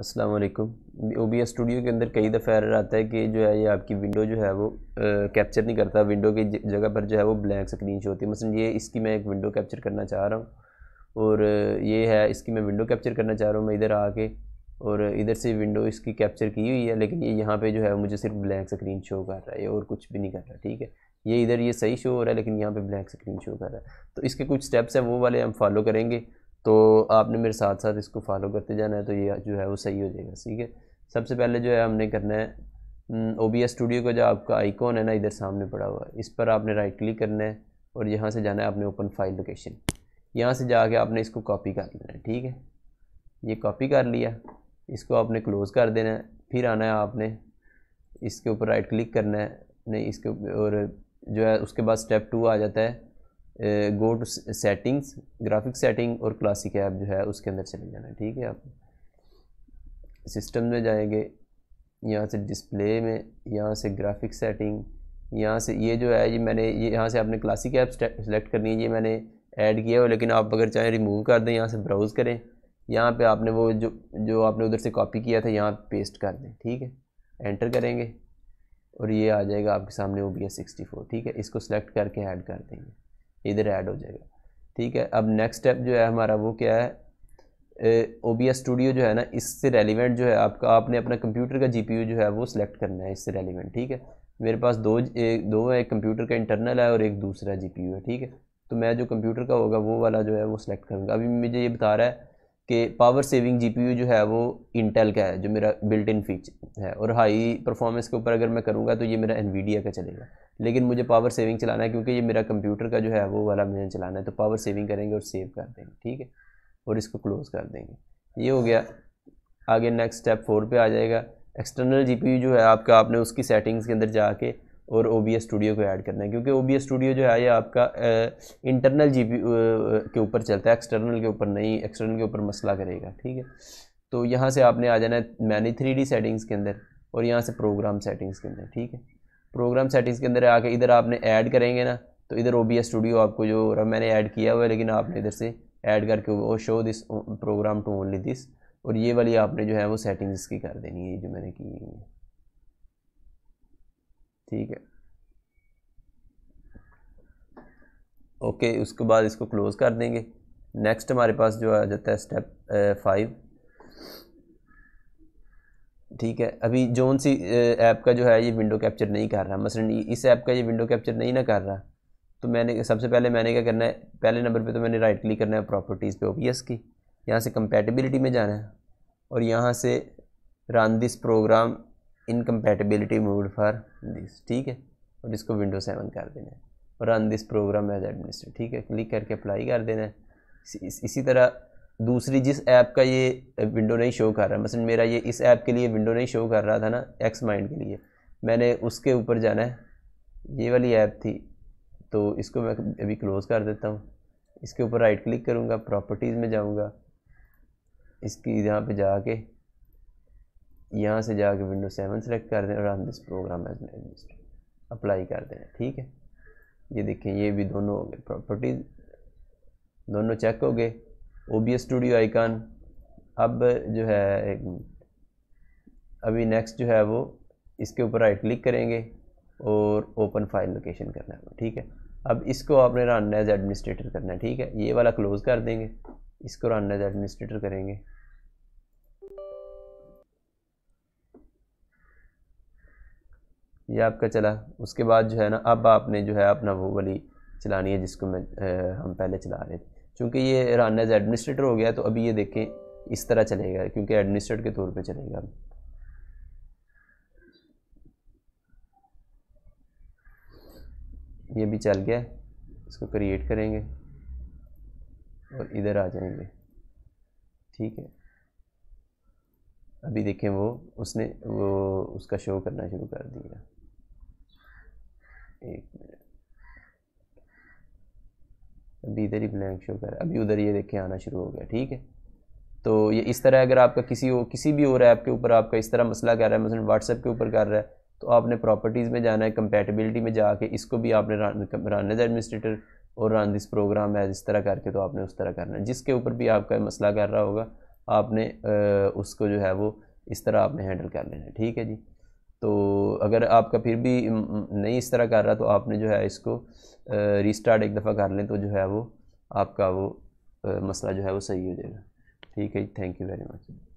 Aslam O B studio के अंदर कई दफ़ा एरर आता है कि जो है ये आपकी विंडो जो है वो कैप्चर नहीं करता विंडो की जगह पर जो है वो ब्लैंक स्क्रीन शो होती है मसलन ये इसकी मैं एक विंडो कैप्चर करना चाह रहा हूँ और ये है इसकी मैं विंडो कैप्चर करना चाह रहा हूँ मैं इधर आके और इधर से विंडो इसकी कैप्चर की हुई है लेकिन ये यहाँ पर जो है मुझे सिर्फ ब्लैक स्क्रीन शो कर रहा है और कुछ भी नहीं कर रहा ठीक है ये इधर ये सही शो हो रहा है लेकिन यहाँ पर ब्लैक स्क्रीन शो कर रहा है तो इसके कुछ स्टेप्स हैं वो वाले हम फॉलो करेंगे तो आपने मेरे साथ साथ इसको फॉलो करते जाना है तो ये जो है वो सही हो जाएगा ठीक है सबसे पहले जो है हमने करना है ओ बी एस स्टूडियो का जो आपका आइकॉन है ना इधर सामने पड़ा हुआ है इस पर आपने राइट क्लिक करना है और यहाँ से जाना है आपने ओपन फाइल लोकेशन यहाँ से जाके आपने इसको कॉपी कर लेना है ठीक है ये कॉपी कर लिया इसको आपने क्लोज़ कर देना है फिर आना है आपने इसके ऊपर राइट क्लिक करना है नहीं इसके और जो है उसके बाद स्टेप टू आ जाता है go to settings graphic setting और क्लासिक ऐप जो है उसके अंदर चले जाना ठीक है आप सिस्टम में जाएंगे यहाँ से डिस्प्ले में यहाँ से ग्राफिक सेटिंग यहाँ से ये जो है ये मैंने ये यहाँ से आपने क्लासिक ऐप सेलेक्ट करनी है ये मैंने ऐड किया हो लेकिन आप अगर चाहें रिमूव कर दें यहाँ से ब्राउज़ करें यहाँ पे आपने वो जो जो आपने उधर से कॉपी किया था यहाँ पेस्ट कर दें ठीक है एंटर करेंगे और ये आ जाएगा आपके सामने O B S sixty four ठीक है इसको सेलेक्ट करके ऐड कर देंगे इधर ऐड हो जाएगा ठीक है अब नेक्स्ट स्टेप जो है हमारा वो क्या है ओ बी एस स्टूडियो जो है ना इससे रेलिवेंट जो है आपका आपने अपना कंप्यूटर का जी पी यू जो है वो सिलेक्ट करना है इससे रेलिवेंट ठीक है मेरे पास दो एक दो है एक कंप्यूटर का इंटरनल है और एक दूसरा जी पी यू है ठीक है तो मैं जो कंप्यूटर का होगा वो वाला जो है वो सिलेक्ट करूँगा अभी मुझे ये बता रहा है कि पावर सेविंग जीपीयू जो है वो इंटेल का है जो मेरा बिल्ट इन फीचर है और हाई परफॉर्मेंस के ऊपर अगर मैं करूँगा तो ये मेरा एनवीडिया का चलेगा लेकिन मुझे पावर सेविंग चलाना है क्योंकि ये मेरा कंप्यूटर का जो है वो वाला मुझे चलाना है तो पावर सेविंग करेंगे और सेव कर देंगे ठीक है और इसको क्लोज़ कर देंगे ये हो गया आगे नेक्स्ट स्टेप फोर पर आ जाएगा एक्सटर्नल जी जो है आपका आपने उसकी सेटिंग्स के अंदर जाके और ओ बी एस स्टूडियो को ऐड करना है क्योंकि ओ बी एस स्टूडियो जो है ये आपका इंटरनल जी पी के ऊपर चलता है एक्सटर्नल के ऊपर नहीं एक्सटर्नल के ऊपर मसला करेगा ठीक है तो यहाँ से आपने आ जाना है मैनी थ्री डी सेटिंग्स के अंदर और यहाँ से प्रोग्राम सेटिंग्स के अंदर ठीक है प्रोग्राम सेटिंग्स के अंदर आके इधर आपने ऐड करेंगे ना तो इधर ओ बी एस स्टूडियो आपको जो मैंने ऐड किया हुआ है लेकिन आपने इधर से ऐड करके वो show this program to only this और ये वाली आपने जो है वो सेटिंग्स की कर देनी है जो मैंने की हुई है ठीक है ओके उसके बाद इसको क्लोज़ कर देंगे नेक्स्ट हमारे पास जो आ जाता है स्टेप फाइव ठीक है अभी जोन सी ऐप का जो है ये विंडो कैप्चर नहीं कर रहा मसलन इस ऐप का ये विंडो कैप्चर नहीं ना कर रहा तो मैंने सबसे पहले मैंने क्या करना है पहले नंबर पे तो मैंने राइट क्लिक करना है प्रॉपर्टीज़ पे ओबीएस की यहाँ से कंपेटिबिलिटी में जाना है और यहाँ से run this program incompatibility mode for this ठीक है और इसको विंडो सेवन कर देना है और run this program as administrator ठीक है क्लिक करके अप्लाई कर देना है इस, इसी तरह दूसरी जिस ऐप का ये विंडो नहीं शो कर रहा है मसलन मतलब मेरा ये इस ऐप के लिए विंडो नहीं शो कर रहा था ना एक्स माइंड के लिए मैंने उसके ऊपर जाना है ये वाली ऐप थी तो इसको मैं अभी क्लोज़ कर देता हूँ इसके ऊपर राइट क्लिक करूँगा प्रॉपर्टीज़ में जाऊँगा इसकी यहाँ पे जाके यहाँ से जाके विंडो सेवन सेलेक्ट कर दें run this program as administrator apply कर देना ठीक है ये देखें ये भी दोनों हो गए प्रॉपर्टीज दोनों चेक हो गए O B S studio icon अब जो है अभी नेक्स्ट जो है वो इसके ऊपर राइट क्लिक करेंगे और ओपन फाइल लोकेशन करना है ठीक है अब इसको आपने रन एज एडमिनिस्ट्रेटर करना है ठीक है ये वाला क्लोज़ कर देंगे इसको रन एज एडमिनिस्ट्रेटर करेंगे ये आपका चला उसके बाद जो है ना अब आपने जो है अपना वो वाली चलानी है जिसको मैं आ, हम पहले चला रहे थे चूँकि ये रान एज एडमिनिस्ट्रेटर हो गया तो अभी ये देखें इस तरह चलेगा क्योंकि एडमिनिस्ट्रेटर के तौर पे चलेगा ये भी चल गया इसको क्रिएट करेंगे और इधर आ जाएंगे ठीक है अभी देखें वो उसने वो उसका शो करना शुरू कर दिया एक मिनट अभी इधर ही ब्लैंक शो कर अभी उधर ये देख के आना शुरू हो गया ठीक है तो ये इस तरह अगर आपका किसी हो किसी भी और ऐप के ऊपर आपका इस तरह मसला कर रहा है मसलन मतलब व्हाट्सएप के ऊपर कर रहा है तो आपने प्रॉपर्टीज़ में जाना है कंपेटेबिलिटी में जाके इसको भी आपने रन एज एडमिनिस्ट्रेटर और रन दिस प्रोग्राम है इस तरह करके तो आपने उस तरह करना है जिसके ऊपर भी आपका मसला कर रहा होगा आपने उसको जो है वो इस तरह आपने हैंडल कर लेना है ठीक है जी तो अगर आपका फिर भी नहीं इस तरह कर रहा तो आपने जो है इसको रीस्टार्ट एक दफ़ा कर लें तो जो है वो आपका वो मसला जो है वो सही हो जाएगा ठीक है थैंक यू वेरी मच